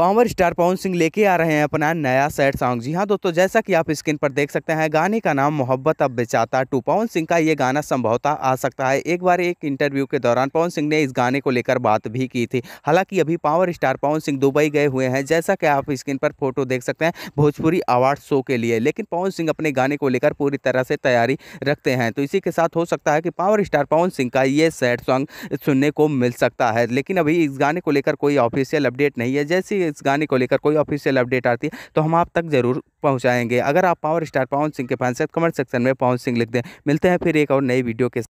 power star Pawan Singh लेके आ रहे हैं अपना नया सैड सॉन्ग जी हाँ दोस्तों जैसा कि आप स्क्रीन पर देख सकते हैं गाने का नाम मोहब्बत अब बेचाता टू पवन सिंह का ये गाना संभवतः आ सकता है एक बार एक इंटरव्यू के दौरान पवन सिंह ने इस गाने को लेकर बात भी की थी हालांकि अभी power star Pawan Singh Dubai गए हुए हैं जैसा कि आप स्क्रीन पर फोटो देख सकते हैं भोजपुरी अवार्ड शो के लिए लेकिन पवन सिंह अपने गाने को लेकर पूरी तरह से तैयारी रखते हैं तो इसी के साथ हो सकता है कि पावर स्टार पवन सिंह का ये सैड सॉन्ग सुनने को मिल सकता है लेकिन अभी इस गाने को लेकर कोई ऑफिशियल अपडेट नहीं है जैसी इस गाने को लेकर कोई ऑफिशियल अपडेट आती है तो हम आप तक ज़रूर पहुँचाएंगे अगर आप पावर स्टार पवन सिंह के फैंस कमेंट सेक्शन में पवन सिंह लिख दें मिलते हैं फिर एक और नई वीडियो के